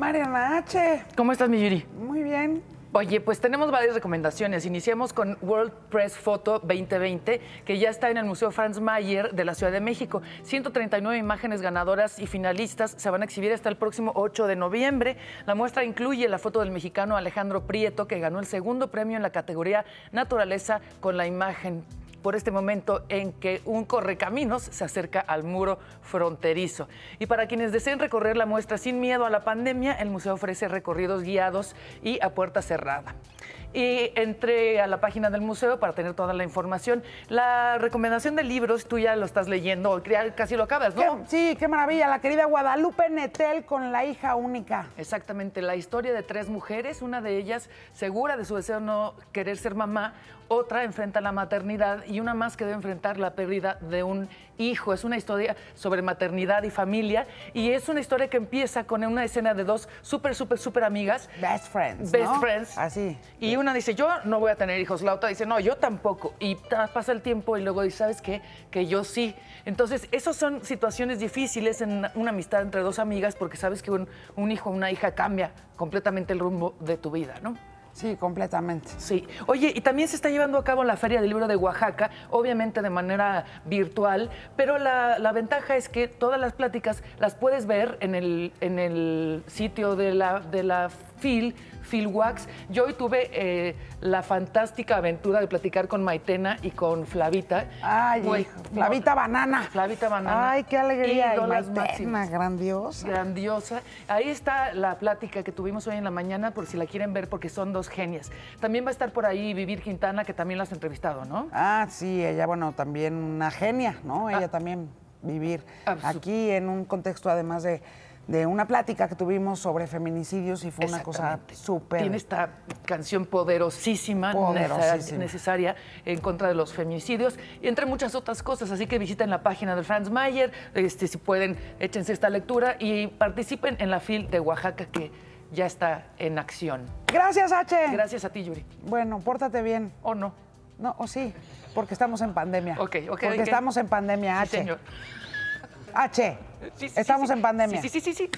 Mariana H. ¿Cómo estás, mi Muy bien. Oye, pues tenemos varias recomendaciones. Iniciamos con World Press Photo 2020, que ya está en el Museo Franz Mayer de la Ciudad de México. 139 imágenes ganadoras y finalistas se van a exhibir hasta el próximo 8 de noviembre. La muestra incluye la foto del mexicano Alejandro Prieto, que ganó el segundo premio en la categoría Naturaleza con la imagen por este momento en que un correcaminos se acerca al muro fronterizo. Y para quienes deseen recorrer la muestra sin miedo a la pandemia, el museo ofrece recorridos guiados y a puerta cerrada. Y entré a la página del museo para tener toda la información. La recomendación de libros, tú ya lo estás leyendo, casi lo acabas, ¿no? sí, qué maravilla, la querida Guadalupe Netel con la hija única. Exactamente, la historia de tres mujeres, una de ellas segura de su deseo no querer ser mamá, otra enfrenta la maternidad y una más que debe enfrentar la pérdida de un hijo. Es una historia sobre maternidad y familia y es una historia que empieza con una escena de dos súper, súper, súper amigas. Best friends. Best friends. Así. Y una dice, yo no voy a tener hijos. La otra dice, no, yo tampoco. Y pasa el tiempo y luego dice, ¿sabes qué? Que yo sí. Entonces, esas son situaciones difíciles en una amistad entre dos amigas porque sabes que un, un hijo o una hija cambia completamente el rumbo de tu vida, ¿no? Sí, completamente. Sí. Oye, y también se está llevando a cabo la Feria del Libro de Oaxaca, obviamente de manera virtual, pero la, ventaja es que todas las pláticas las puedes ver en el, en el sitio de la, de la Phil, Phil Wax. Yo hoy tuve eh, la fantástica aventura de platicar con Maitena y con Flavita. Ay, Flavita Banana. Flavita Banana. Ay, qué alegría. Y Maitena, grandiosa. Grandiosa. Ahí está la plática que tuvimos hoy en la mañana, por si la quieren ver, porque son dos genias. También va a estar por ahí Vivir Quintana, que también la has entrevistado, ¿no? Ah, sí, ella, bueno, también una genia, ¿no? Ah. Ella también vivir aquí en un contexto además de de una plática que tuvimos sobre feminicidios y fue una cosa súper. Tiene esta canción poderosísima, necesaria en contra de los feminicidios y entre muchas otras cosas. Así que visiten la página de Franz Mayer, este, si pueden, échense esta lectura y participen en la FIL de Oaxaca que ya está en acción. Gracias, H. Gracias a ti, Yuri. Bueno, pórtate bien. O no. No, o sí, porque estamos en pandemia. Ok, ok. Porque estamos en pandemia, H. H. Estamos en pandemia. Sí, sí, sí, sí.